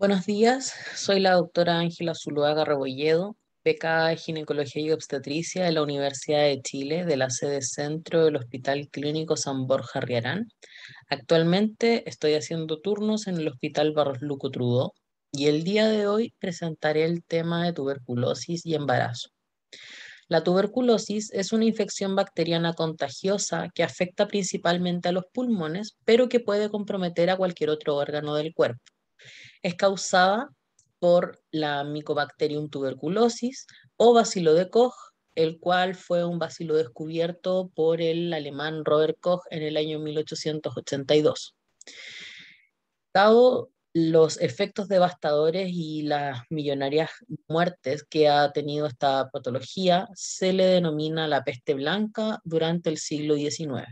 Buenos días, soy la doctora Ángela Zuluaga Rebolledo, beca de Ginecología y Obstetricia de la Universidad de Chile, de la sede centro del Hospital Clínico San Borja Riarán. Actualmente estoy haciendo turnos en el Hospital Barros Luco Trudo y el día de hoy presentaré el tema de tuberculosis y embarazo. La tuberculosis es una infección bacteriana contagiosa que afecta principalmente a los pulmones, pero que puede comprometer a cualquier otro órgano del cuerpo es causada por la Mycobacterium tuberculosis o bacilo de Koch, el cual fue un bacilo descubierto por el alemán Robert Koch en el año 1882. Dado los efectos devastadores y las millonarias muertes que ha tenido esta patología, se le denomina la peste blanca durante el siglo XIX.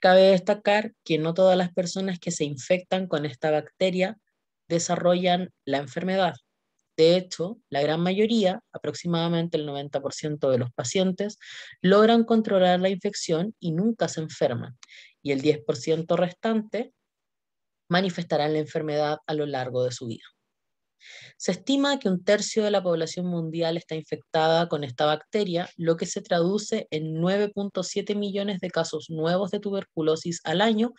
Cabe destacar que no todas las personas que se infectan con esta bacteria desarrollan la enfermedad. De hecho, la gran mayoría, aproximadamente el 90% de los pacientes, logran controlar la infección y nunca se enferman, y el 10% restante manifestarán la enfermedad a lo largo de su vida. Se estima que un tercio de la población mundial está infectada con esta bacteria, lo que se traduce en 9.7 millones de casos nuevos de tuberculosis al año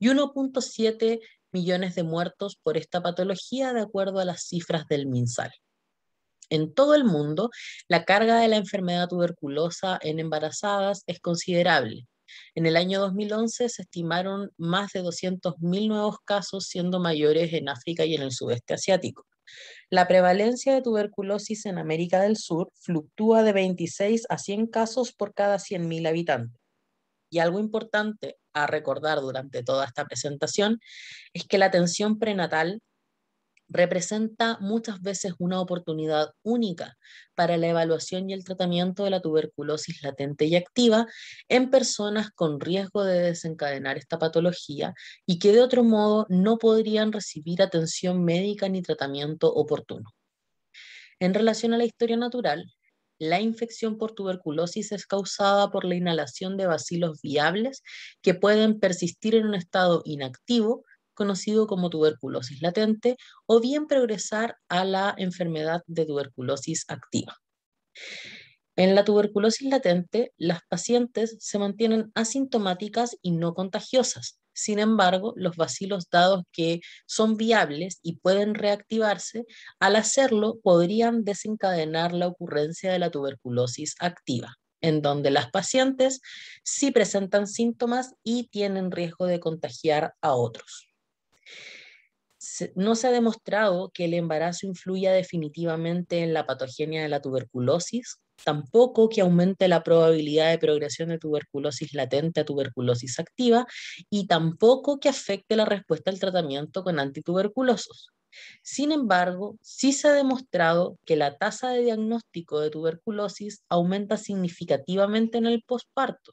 y 1.7 millones de muertos por esta patología de acuerdo a las cifras del MinSal. En todo el mundo, la carga de la enfermedad tuberculosa en embarazadas es considerable. En el año 2011 se estimaron más de 200.000 nuevos casos, siendo mayores en África y en el sudeste asiático. La prevalencia de tuberculosis en América del Sur fluctúa de 26 a 100 casos por cada 100.000 habitantes. Y algo importante a recordar durante toda esta presentación es que la atención prenatal representa muchas veces una oportunidad única para la evaluación y el tratamiento de la tuberculosis latente y activa en personas con riesgo de desencadenar esta patología y que de otro modo no podrían recibir atención médica ni tratamiento oportuno. En relación a la historia natural, la infección por tuberculosis es causada por la inhalación de bacilos viables que pueden persistir en un estado inactivo, conocido como tuberculosis latente, o bien progresar a la enfermedad de tuberculosis activa. En la tuberculosis latente, las pacientes se mantienen asintomáticas y no contagiosas, sin embargo, los vacilos dados que son viables y pueden reactivarse, al hacerlo podrían desencadenar la ocurrencia de la tuberculosis activa, en donde las pacientes sí presentan síntomas y tienen riesgo de contagiar a otros. No se ha demostrado que el embarazo influya definitivamente en la patogenia de la tuberculosis, tampoco que aumente la probabilidad de progresión de tuberculosis latente a tuberculosis activa y tampoco que afecte la respuesta al tratamiento con antituberculosos. Sin embargo, sí se ha demostrado que la tasa de diagnóstico de tuberculosis aumenta significativamente en el posparto,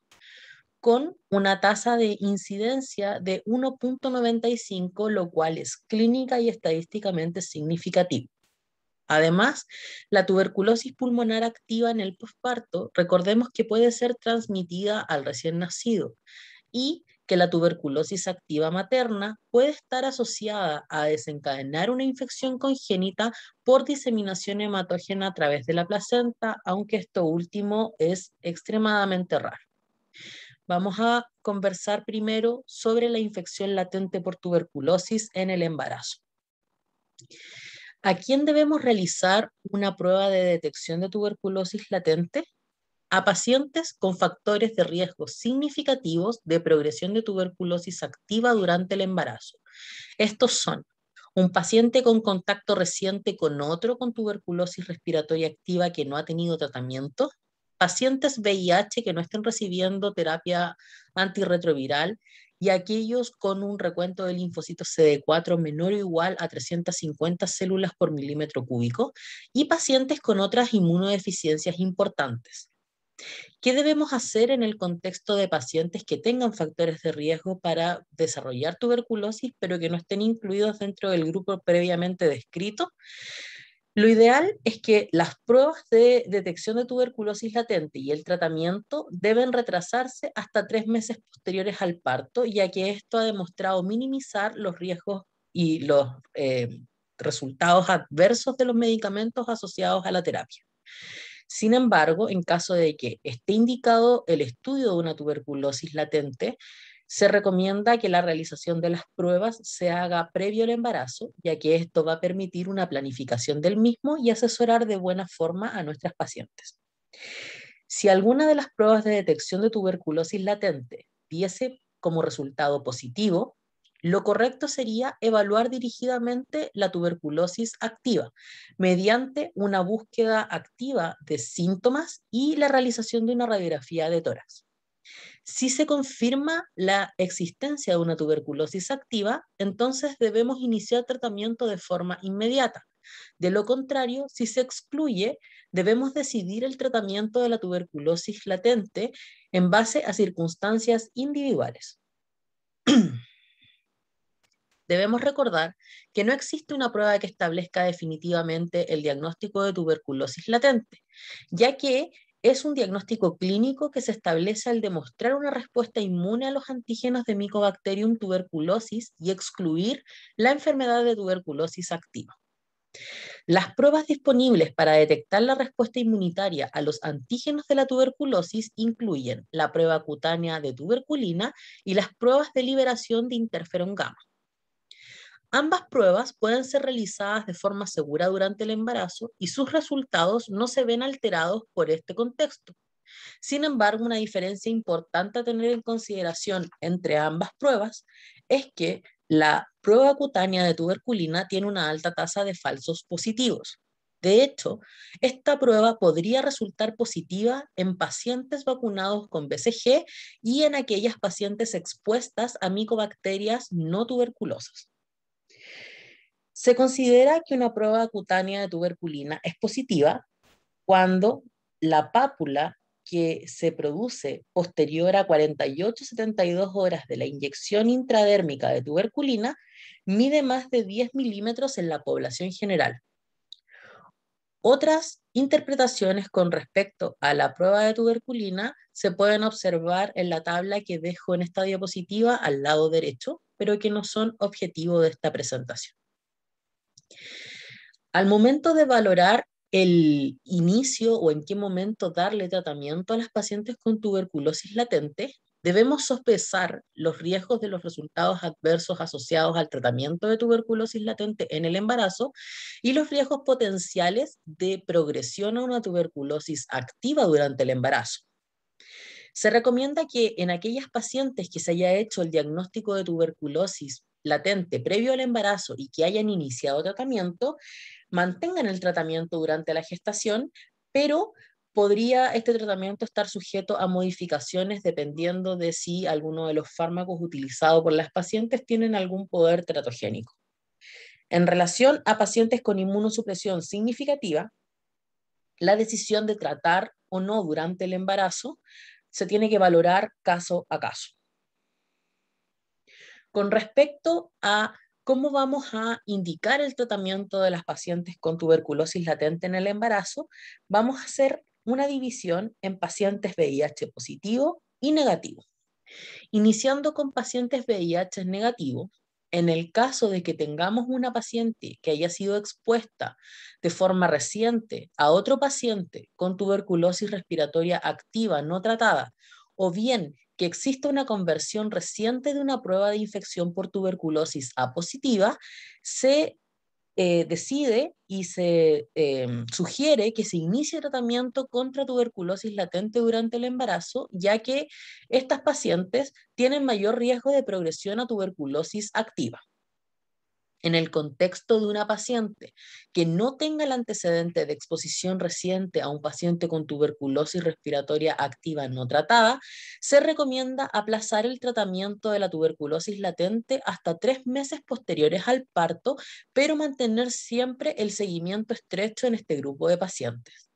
con una tasa de incidencia de 1.95, lo cual es clínica y estadísticamente significativo. Además, la tuberculosis pulmonar activa en el posparto, recordemos que puede ser transmitida al recién nacido y que la tuberculosis activa materna puede estar asociada a desencadenar una infección congénita por diseminación hematógena a través de la placenta, aunque esto último es extremadamente raro. Vamos a conversar primero sobre la infección latente por tuberculosis en el embarazo. ¿a quién debemos realizar una prueba de detección de tuberculosis latente? A pacientes con factores de riesgo significativos de progresión de tuberculosis activa durante el embarazo. Estos son un paciente con contacto reciente con otro con tuberculosis respiratoria activa que no ha tenido tratamiento, pacientes VIH que no estén recibiendo terapia antirretroviral y aquellos con un recuento de linfocitos CD4 menor o igual a 350 células por milímetro cúbico y pacientes con otras inmunodeficiencias importantes. ¿Qué debemos hacer en el contexto de pacientes que tengan factores de riesgo para desarrollar tuberculosis, pero que no estén incluidos dentro del grupo previamente descrito? Lo ideal es que las pruebas de detección de tuberculosis latente y el tratamiento deben retrasarse hasta tres meses posteriores al parto, ya que esto ha demostrado minimizar los riesgos y los eh, resultados adversos de los medicamentos asociados a la terapia. Sin embargo, en caso de que esté indicado el estudio de una tuberculosis latente, se recomienda que la realización de las pruebas se haga previo al embarazo, ya que esto va a permitir una planificación del mismo y asesorar de buena forma a nuestras pacientes. Si alguna de las pruebas de detección de tuberculosis latente diese como resultado positivo, lo correcto sería evaluar dirigidamente la tuberculosis activa mediante una búsqueda activa de síntomas y la realización de una radiografía de tórax. Si se confirma la existencia de una tuberculosis activa, entonces debemos iniciar tratamiento de forma inmediata. De lo contrario, si se excluye, debemos decidir el tratamiento de la tuberculosis latente en base a circunstancias individuales. Debemos recordar que no existe una prueba que establezca definitivamente el diagnóstico de tuberculosis latente, ya que es un diagnóstico clínico que se establece al demostrar una respuesta inmune a los antígenos de Mycobacterium tuberculosis y excluir la enfermedad de tuberculosis activa. Las pruebas disponibles para detectar la respuesta inmunitaria a los antígenos de la tuberculosis incluyen la prueba cutánea de tuberculina y las pruebas de liberación de interferón gamma. Ambas pruebas pueden ser realizadas de forma segura durante el embarazo y sus resultados no se ven alterados por este contexto. Sin embargo, una diferencia importante a tener en consideración entre ambas pruebas es que la prueba cutánea de tuberculina tiene una alta tasa de falsos positivos. De hecho, esta prueba podría resultar positiva en pacientes vacunados con BCG y en aquellas pacientes expuestas a micobacterias no tuberculosas. Se considera que una prueba cutánea de tuberculina es positiva cuando la pápula que se produce posterior a 48-72 horas de la inyección intradérmica de tuberculina mide más de 10 milímetros en la población general. Otras interpretaciones con respecto a la prueba de tuberculina se pueden observar en la tabla que dejo en esta diapositiva al lado derecho, pero que no son objetivo de esta presentación. Al momento de valorar el inicio o en qué momento darle tratamiento a las pacientes con tuberculosis latente, debemos sospesar los riesgos de los resultados adversos asociados al tratamiento de tuberculosis latente en el embarazo y los riesgos potenciales de progresión a una tuberculosis activa durante el embarazo. Se recomienda que en aquellas pacientes que se haya hecho el diagnóstico de tuberculosis latente previo al embarazo y que hayan iniciado tratamiento, mantengan el tratamiento durante la gestación, pero podría este tratamiento estar sujeto a modificaciones dependiendo de si alguno de los fármacos utilizados por las pacientes tienen algún poder teratogénico. En relación a pacientes con inmunosupresión significativa, la decisión de tratar o no durante el embarazo se tiene que valorar caso a caso con respecto a cómo vamos a indicar el tratamiento de las pacientes con tuberculosis latente en el embarazo, vamos a hacer una división en pacientes VIH positivo y negativo. Iniciando con pacientes VIH negativo, en el caso de que tengamos una paciente que haya sido expuesta de forma reciente a otro paciente con tuberculosis respiratoria activa no tratada, o bien que existe una conversión reciente de una prueba de infección por tuberculosis a positiva, se eh, decide y se em, sugiere que se inicie tratamiento contra tuberculosis latente durante el embarazo, ya que estas pacientes tienen mayor riesgo de progresión a tuberculosis activa en el contexto de una paciente que no tenga el antecedente de exposición reciente a un paciente con tuberculosis respiratoria activa no tratada, se recomienda aplazar el tratamiento de la tuberculosis latente hasta tres meses posteriores al parto, pero mantener siempre el seguimiento estrecho en este grupo de pacientes.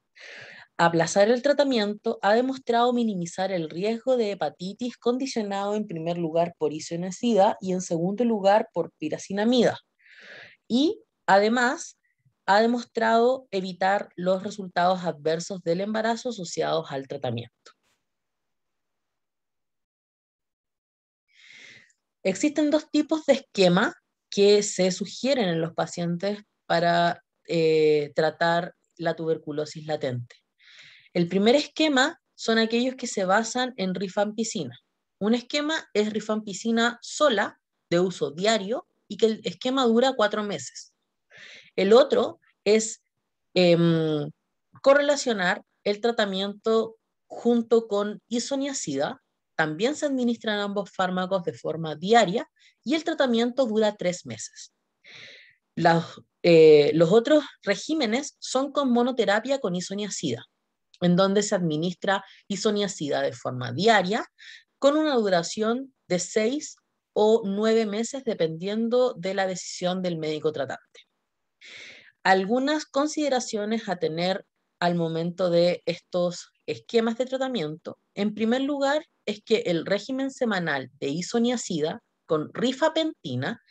Aplazar el tratamiento ha demostrado minimizar el riesgo de hepatitis condicionado en primer lugar por isonecida y en segundo lugar por piracinamida y además ha demostrado evitar los resultados adversos del embarazo asociados al tratamiento. Existen dos tipos de esquema que se sugieren en los pacientes para eh, tratar la tuberculosis latente. El primer esquema son aquellos que se basan en rifampicina. Un esquema es rifampicina sola, de uso diario, y que el esquema dura cuatro meses. El otro es em, correlacionar el tratamiento junto con isoniacida. También se administran ambos fármacos de forma diaria y el tratamiento dura tres meses. Eh, los otros regímenes son con monoterapia con isoniacida, en donde se administra isoniacida de forma diaria con una duración de seis o nueve meses dependiendo de la decisión del médico tratante. Algunas consideraciones a tener al momento de estos esquemas de tratamiento. En primer lugar, es que el régimen semanal de isoniacida con rifapentina,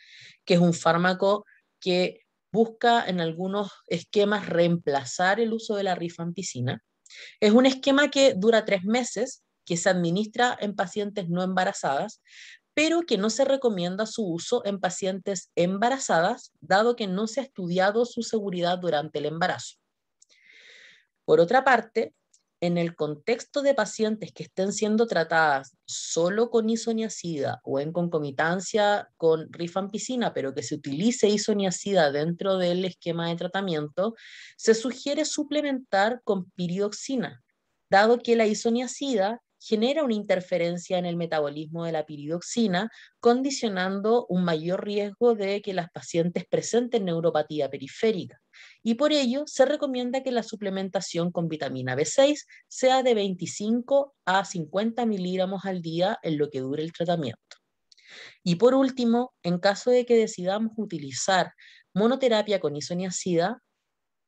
que es un fármaco que busca en algunos esquemas reemplazar el uso de la rifampicina, es un esquema que dura tres meses, que se administra en pacientes no embarazadas, pero que no se recomienda su uso en pacientes embarazadas, dado que no se ha estudiado su seguridad durante el embarazo. Por otra parte, en el contexto de pacientes que estén siendo tratadas solo con isoniacida o en concomitancia con rifampicina, pero que se utilice isoniacida dentro del esquema de tratamiento, se sugiere suplementar con piridoxina, dado que la isoniacida genera una interferencia en el metabolismo de la piridoxina, condicionando un mayor riesgo de que las pacientes presenten neuropatía periférica. Y por ello, se recomienda que la suplementación con vitamina B6 sea de 25 a 50 miligramos al día en lo que dure el tratamiento. Y por último, en caso de que decidamos utilizar monoterapia con isoniacida,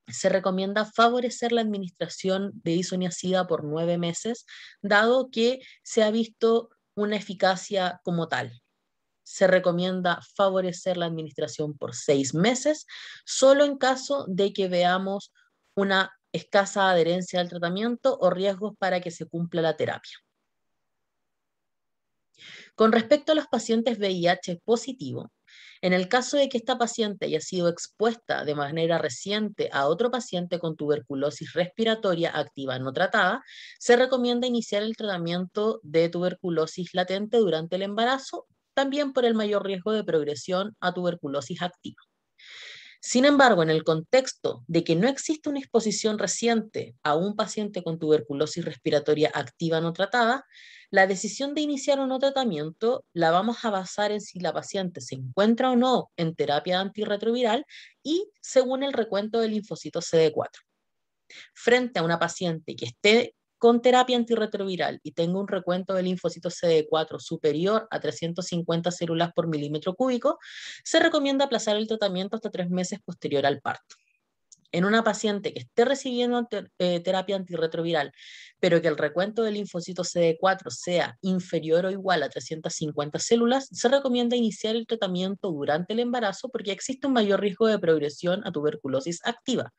se recomienda favorecer la administración de isoniazida por nueve meses, dado que se ha visto una eficacia como tal. Se recomienda favorecer la administración por seis meses, solo en caso de que veamos una escasa adherencia al tratamiento o riesgos para que se cumpla la terapia. Con respecto a los pacientes VIH positivo, en el caso de que esta paciente haya sido expuesta de manera reciente a otro paciente con tuberculosis respiratoria activa no tratada, se recomienda iniciar el tratamiento de tuberculosis latente durante el embarazo, también por el mayor riesgo de progresión a tuberculosis activa. Sin embargo, en el contexto de que no existe una exposición reciente a un paciente con tuberculosis respiratoria activa no tratada, la decisión de iniciar o no tratamiento la vamos a basar en si la paciente se encuentra o no en terapia antirretroviral y según el recuento del linfocito CD4. Frente a una paciente que esté con terapia antirretroviral y tengo un recuento de linfocitos CD4 superior a 350 células por milímetro cúbico, se recomienda aplazar el tratamiento hasta tres meses posterior al parto en una paciente que esté recibiendo eh, terapia antirretroviral, pero que el recuento del linfocito CD4 sea inferior o igual a 350 células, se recomienda iniciar el tratamiento durante el embarazo porque existe un mayor riesgo de progresión a tuberculosis activa.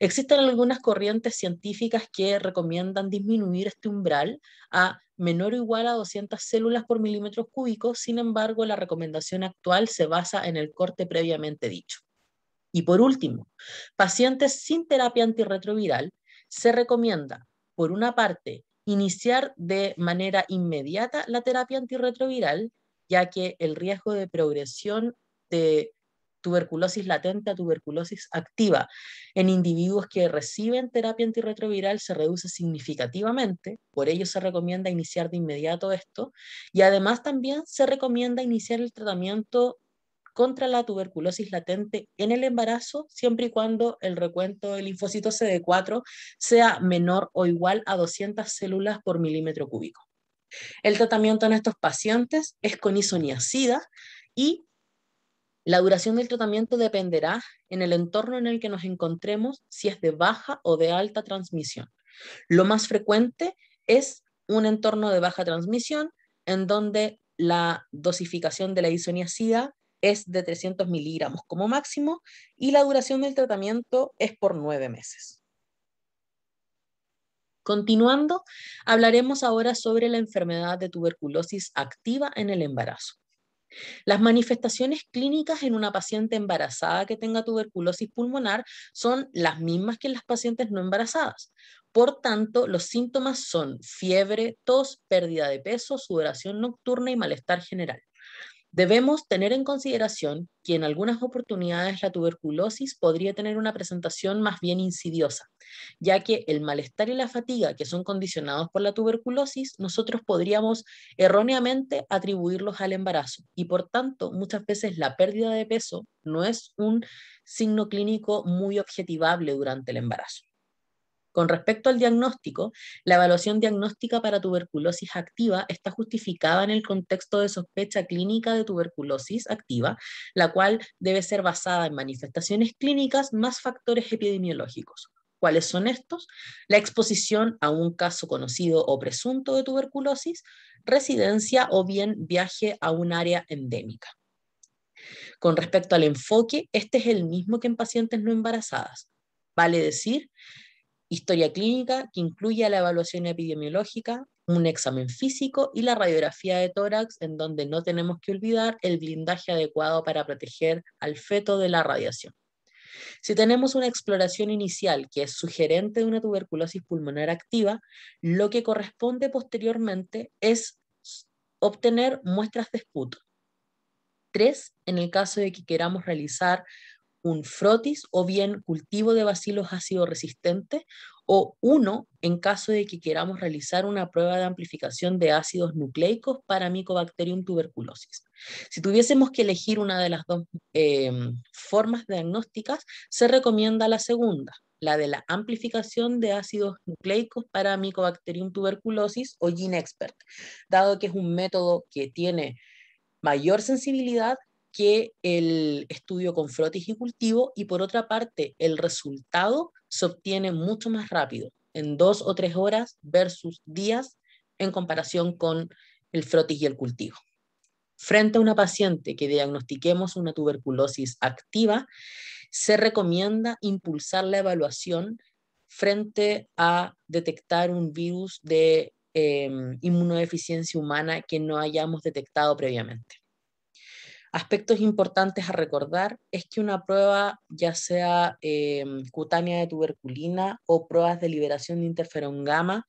Existen algunas corrientes científicas que recomiendan disminuir este umbral a menor o igual a 200 células por milímetros cúbicos, sin embargo, la recomendación actual se basa en el corte previamente dicho. Y por último, pacientes sin terapia antirretroviral se recomienda, por una parte, iniciar de manera inmediata la terapia antirretroviral, ya que el riesgo de progresión de tuberculosis latente a tuberculosis activa en individuos que reciben terapia antirretroviral se reduce significativamente, por ello se recomienda iniciar de inmediato esto, y además también se recomienda iniciar el tratamiento contra la tuberculosis latente en el embarazo, siempre y cuando el recuento del linfocito CD4 sea menor o igual a 200 células por milímetro cúbico. El tratamiento en estos pacientes es con isoniacida y la duración del tratamiento dependerá en el entorno en el que nos encontremos si es de baja o de alta transmisión. Lo más frecuente es un entorno de baja transmisión en donde la dosificación de la isoniacida es de 300 miligramos como máximo y la duración del tratamiento es por nueve meses. Continuando, hablaremos ahora sobre la enfermedad de tuberculosis activa en el embarazo. Las manifestaciones clínicas en una paciente embarazada que tenga tuberculosis pulmonar son las mismas que en las pacientes no embarazadas. Por tanto, los síntomas son fiebre, tos, pérdida de peso, sudoración nocturna y malestar general. Debemos tener en consideración que en algunas oportunidades la tuberculosis podría tener una presentación más bien insidiosa, ya que el malestar y la fatiga que son condicionados por la tuberculosis, nosotros podríamos erróneamente atribuirlos al embarazo y por tanto muchas veces la pérdida de peso no es un signo clínico muy objetivable durante el embarazo. Con respecto al diagnóstico, la evaluación diagnóstica para tuberculosis activa está justificada en el contexto de sospecha clínica de tuberculosis activa, la cual debe ser basada en manifestaciones clínicas más factores epidemiológicos. ¿Cuáles son estos? La exposición a un caso conocido o presunto de tuberculosis, residencia o bien viaje a un área endémica. Con respecto al enfoque, este es el mismo que en pacientes no embarazadas. Vale decir historia clínica que incluya la evaluación epidemiológica, un examen físico y la radiografía de tórax, en donde no tenemos que olvidar el blindaje adecuado para proteger al feto de la radiación. Si tenemos una exploración inicial que es sugerente de una tuberculosis pulmonar activa, lo que corresponde posteriormente es obtener muestras de esputo. Tres, en el caso de que queramos realizar un frotis o bien cultivo de bacilos ácido resistente, o uno en caso de que queramos realizar una prueba de amplificación de ácidos nucleicos para Mycobacterium tuberculosis. Si tuviésemos que elegir una de las dos em, formas diagnósticas, se recomienda la segunda, la de la amplificación de ácidos nucleicos para Mycobacterium tuberculosis o GeneXpert, dado que es un método que tiene mayor sensibilidad, que el estudio con frotis y cultivo y por otra parte el resultado se obtiene mucho más rápido, en dos o tres horas versus días en comparación con el frotis y el cultivo. Frente a una paciente que diagnostiquemos una tuberculosis activa, se recomienda impulsar la evaluación frente a detectar un virus de em, inmunodeficiencia humana que no hayamos detectado previamente. Aspectos importantes a recordar es que una prueba, ya sea em, cutánea de tuberculina o pruebas de liberación de interferón gamma,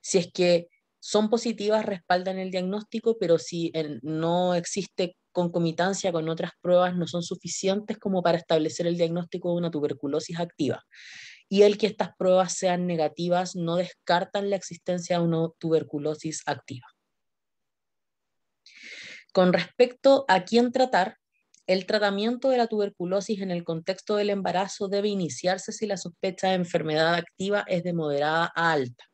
si es que son positivas, respaldan el diagnóstico, pero si no existe concomitancia con otras pruebas, no son suficientes como para establecer el diagnóstico de una tuberculosis activa y el que estas pruebas sean negativas no descartan la existencia de una tuberculosis activa con respecto a quién tratar, el tratamiento de la tuberculosis en el contexto del embarazo debe iniciarse si la sospecha de enfermedad activa es de moderada a alta.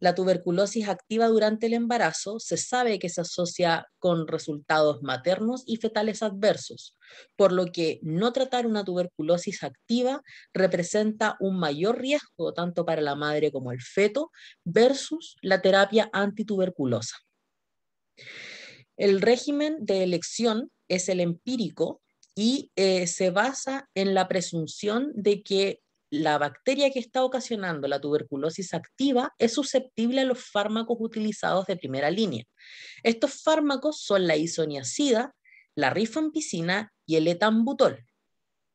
La tuberculosis activa durante el embarazo se sabe que se asocia con resultados maternos y fetales adversos, por lo que no tratar una tuberculosis activa representa un mayor riesgo tanto para la madre como el feto versus la terapia antituberculosa. El régimen de elección es el empírico y eh, se basa en la presunción de que la bacteria que está ocasionando la tuberculosis activa es susceptible a los fármacos utilizados de primera línea. Estos fármacos son la isoniacida, la rifampicina y el etambutol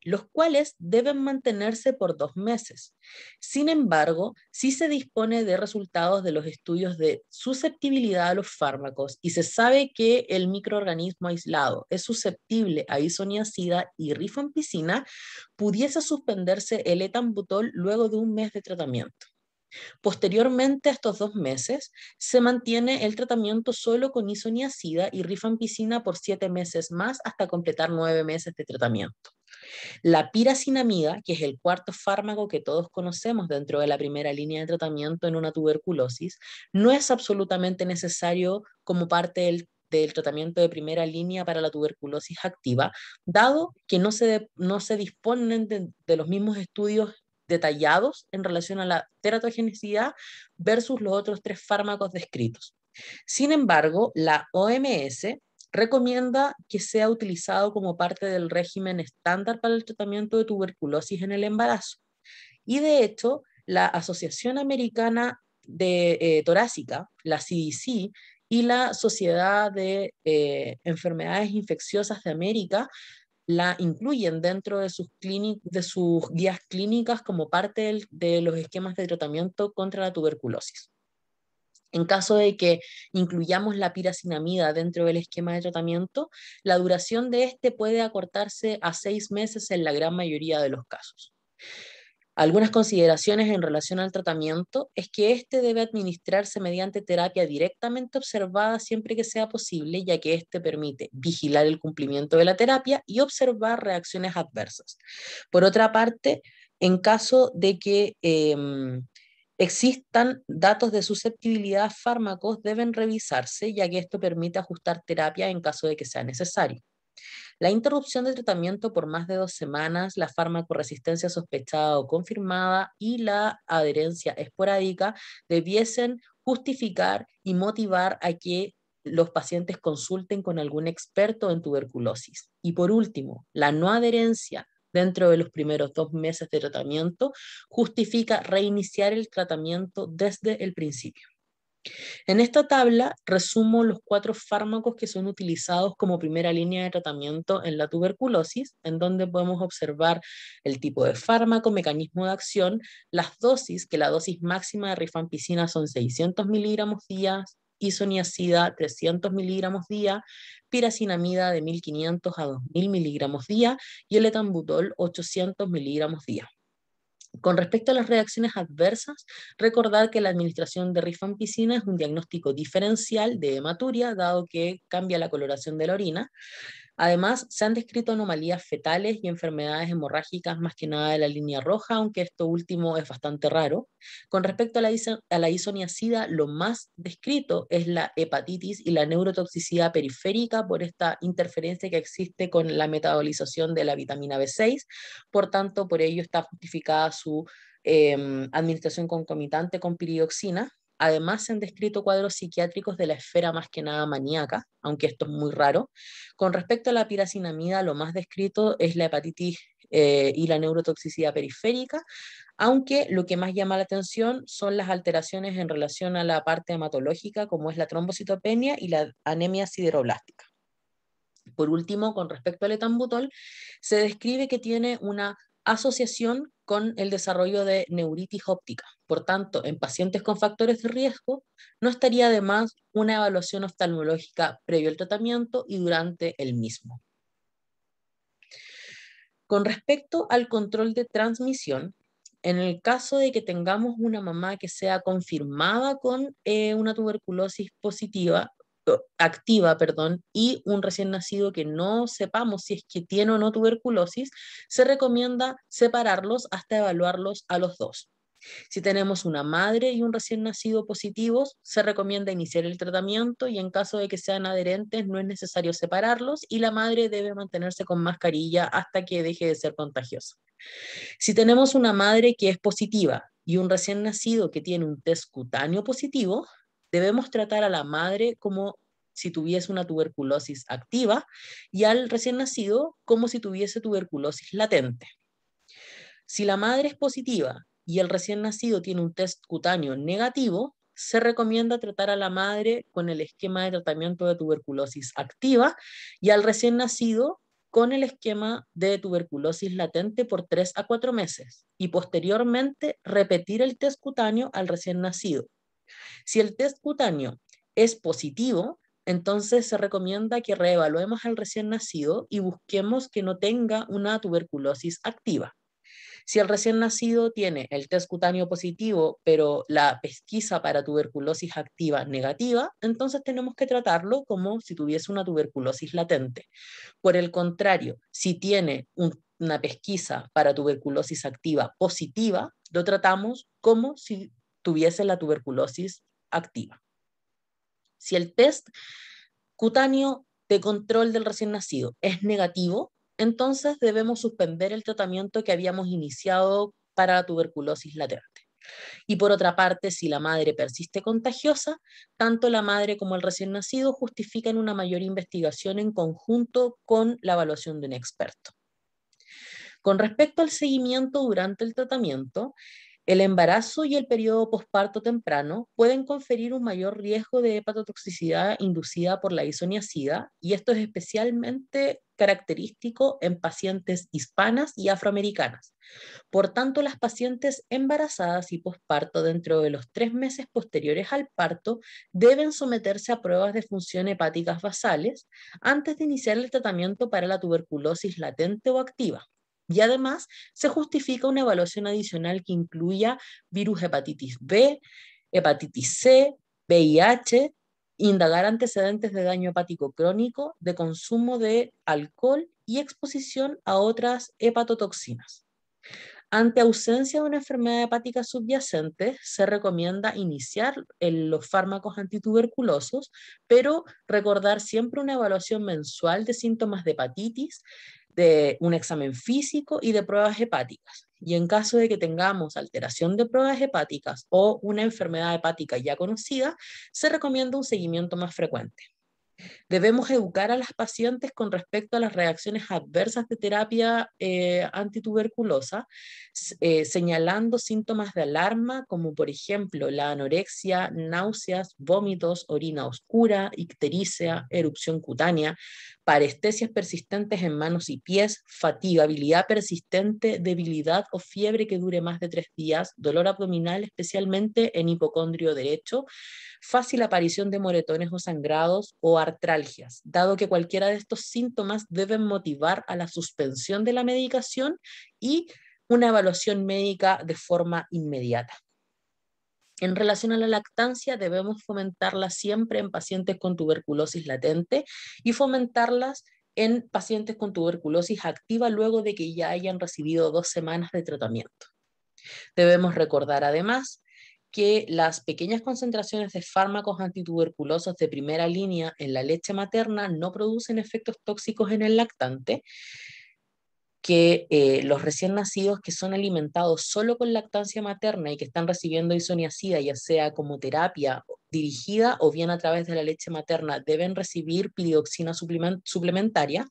los cuales deben mantenerse por dos meses. Sin embargo, si se dispone de resultados de los estudios de susceptibilidad a los fármacos y se sabe que el microorganismo aislado es susceptible a isoniacida y rifampicina, pudiese suspenderse el etambutol luego de un mes de tratamiento. Posteriormente a estos dos meses, se mantiene el tratamiento solo con isoniacida y rifampicina por siete meses más hasta completar nueve meses de tratamiento. La piracinamida, que es el cuarto fármaco que todos conocemos dentro de la primera línea de tratamiento en una tuberculosis, no es absolutamente necesario como parte del tratamiento de primera línea para la tuberculosis activa, dado que no se, disponen de, los mismos estudios detallados en relación a la teratogenicidad versus los otros tres fármacos descritos. Sin embargo, la OMS recomienda que sea utilizado como parte del régimen estándar para el tratamiento de tuberculosis en el embarazo. Y de hecho, la Asociación Americana de eh, Torácica, la CDC, y la Sociedad de eh, Enfermedades Infecciosas de América la incluyen dentro de sus, guías clínicas como parte de los esquemas de tratamiento contra la tuberculosis. En caso de que incluyamos la piracinamida dentro del esquema de tratamiento, la duración de este puede acortarse a seis meses en la gran mayoría de los casos. Algunas consideraciones en relación al tratamiento es que este debe administrarse mediante terapia directamente observada siempre que sea posible, ya que este permite vigilar el cumplimiento de la terapia y observar reacciones adversas. Por otra parte, en caso de que em, existan datos de susceptibilidad fármacos deben revisarse, ya que esto permite ajustar terapia en caso de que sea necesario. La interrupción de tratamiento por más de dos semanas, la resistencia sospechada o confirmada y la adherencia esporádica debiesen justificar y motivar a que los pacientes consulten con algún experto en tuberculosis. Y por último, la no adherencia dentro de los primeros dos meses de tratamiento, justifica reiniciar el tratamiento desde el principio. En esta tabla resumo los cuatro fármacos que son utilizados como primera línea de tratamiento en la tuberculosis, en donde podemos observar el tipo de fármaco, mecanismo de acción, las dosis, que la dosis máxima de rifampicina son 600 miligramos días, isoniacida 300 miligramos día, piracinamida de 1500 a 2000 miligramos día y el etambutol 800 miligramos día. Con respecto a las reacciones adversas, recordar que la administración de rifampicina es un diagnóstico diferencial de hematuria, dado que cambia la coloración de la orina. Además, se han descrito anomalías fetales y enfermedades hemorrágicas más que nada de la línea roja, aunque esto último es bastante raro. Con respecto a la, a lo más descrito es la hepatitis y la neurotoxicidad periférica por esta interferencia que existe con la metabolización de la vitamina B6. Por tanto, por ello está justificada su em, administración concomitante con piridoxina, Además, se han descrito cuadros psiquiátricos de la esfera más que nada maníaca, aunque esto es muy raro. Con respecto a la piracinamida, lo más descrito es la hepatitis eh, y la neurotoxicidad periférica, aunque lo que más llama la atención son las alteraciones en relación a la parte hematológica, como es la trombocitopenia y la anemia sideroblástica. Por último, con respecto al etambutol, se describe que tiene una asociación con el desarrollo de neuritis óptica. Por tanto, en pacientes con factores de riesgo, no estaría además una evaluación oftalmológica previo al tratamiento y durante el mismo. Con respecto al control de transmisión, en el caso de que tengamos una mamá que sea confirmada con eh, una tuberculosis positiva, activa, perdón, y un recién nacido que no sepamos si es que tiene o no tuberculosis, se recomienda separarlos hasta evaluarlos a los dos. Si tenemos una madre y un recién nacido positivos, se recomienda iniciar el tratamiento y en caso de que sean adherentes no es necesario separarlos y la madre debe mantenerse con mascarilla hasta que deje de ser contagiosa. Si tenemos una madre que es positiva y un recién nacido que tiene un test cutáneo positivo, Debemos tratar a la madre como si tuviese una tuberculosis activa y al recién nacido como si tuviese tuberculosis latente. Si la madre es positiva y el recién nacido tiene un test cutáneo negativo, se recomienda tratar a la madre con el esquema de tratamiento de tuberculosis activa y al recién nacido con el esquema de tuberculosis latente por 3 a 4 meses y posteriormente repetir el test cutáneo al recién nacido. Si el test cutáneo es positivo, entonces se recomienda que reevaluemos al recién nacido y busquemos que no tenga una tuberculosis activa. Si el recién nacido tiene el test cutáneo positivo, pero la pesquisa para tuberculosis activa negativa, entonces tenemos que tratarlo como si tuviese una tuberculosis latente. Por el contrario, si tiene una pesquisa para tuberculosis activa positiva, lo tratamos como si tuviese la tuberculosis activa. Si el test cutáneo de control del recién nacido es negativo, entonces debemos suspender el tratamiento que habíamos iniciado para la tuberculosis latente. Y por otra parte, si la madre persiste contagiosa, tanto la madre como el recién nacido justifican una mayor investigación en conjunto con la evaluación de un experto. Con respecto al seguimiento durante el tratamiento, el embarazo y el periodo posparto temprano pueden conferir un mayor riesgo de hepatotoxicidad inducida por la isoniacida y esto es especialmente característico en pacientes hispanas y afroamericanas. Por tanto, las pacientes embarazadas y posparto dentro de los tres meses posteriores al parto deben someterse a pruebas de función hepáticas basales antes de iniciar el tratamiento para la tuberculosis latente o activa. Y además se justifica una evaluación adicional que incluya virus hepatitis B, hepatitis C, VIH, indagar antecedentes de daño hepático crónico, de consumo de alcohol y exposición a otras hepatotoxinas. Ante ausencia de una enfermedad hepática subyacente, se recomienda iniciar los fármacos antituberculosos, pero recordar siempre una evaluación mensual de síntomas de hepatitis, de un examen físico y de pruebas hepáticas. Y en caso de que tengamos alteración de pruebas hepáticas o una enfermedad hepática ya conocida, se recomienda un seguimiento más frecuente. Debemos educar a las pacientes con respecto a las reacciones adversas de terapia eh, antituberculosa, eh, señalando síntomas de alarma como por ejemplo la anorexia, náuseas, vómitos, orina oscura, ictericia, erupción cutánea, parestesias persistentes en manos y pies, fatigabilidad persistente, debilidad o fiebre que dure más de tres días, dolor abdominal especialmente en hipocondrio derecho, fácil aparición de moretones o sangrados o artralgias, dado que cualquiera de estos síntomas deben motivar a la suspensión de la medicación y una evaluación médica de forma inmediata. En relación a la lactancia, debemos fomentarla siempre en pacientes con tuberculosis latente y fomentarlas en pacientes con tuberculosis activa luego de que ya hayan recibido dos semanas de tratamiento. Debemos recordar además que las pequeñas concentraciones de fármacos antituberculosos de primera línea en la leche materna no producen efectos tóxicos en el lactante, que eh, los recién nacidos que son alimentados solo con lactancia materna y que están recibiendo isoniacida, ya sea como terapia dirigida o bien a través de la leche materna, deben recibir piridoxina suplementaria.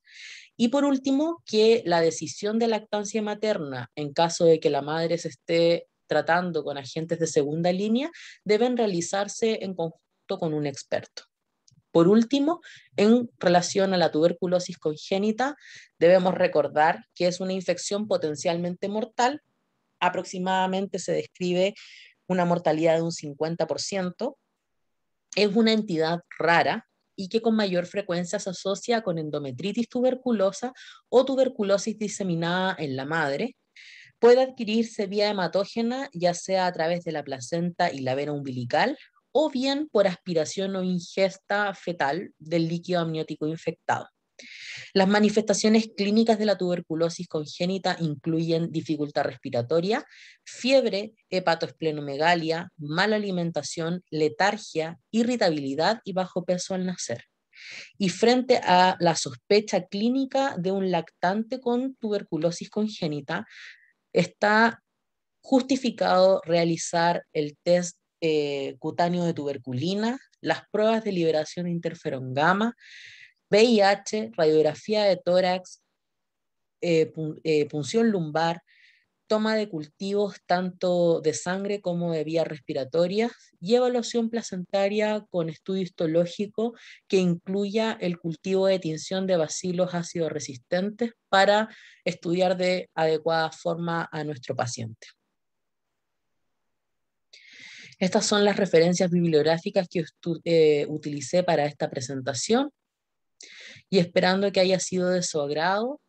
Y por último, que la decisión de lactancia materna, en caso de que la madre se esté tratando con agentes de segunda línea deben realizarse en conjunto con un experto. Por último, en relación a la tuberculosis congénita, debemos recordar que es una infección potencialmente mortal. Aproximadamente se describe una mortalidad de un 50%. Es una entidad rara y que con mayor frecuencia se asocia con endometritis tuberculosa o tuberculosis diseminada en la madre, puede adquirirse vía hematógena, ya sea a través de la placenta y la vena umbilical, o bien por aspiración o ingesta fetal del líquido amniótico infectado. Las manifestaciones clínicas de la tuberculosis congénita incluyen dificultad respiratoria, fiebre, hepatoesplenomegalia, mala alimentación, letargia, irritabilidad y bajo peso al nacer. Y frente a la sospecha clínica de un lactante con tuberculosis congénita, está justificado realizar el test eh, cutáneo de tuberculina, las pruebas de liberación de interferón gamma, VIH, radiografía de tórax, eh, eh, punción lumbar, toma de cultivos tanto de sangre como de vías respiratorias y evaluación placentaria con estudio histológico que incluya el cultivo de tinción de bacilos ácidos resistentes para estudiar de adecuada forma a nuestro paciente. Estas son las referencias bibliográficas que eh, utilicé para esta presentación y esperando que haya sido de su agrado,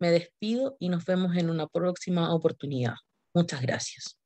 me despido y nos vemos en una próxima oportunidad. Muchas gracias.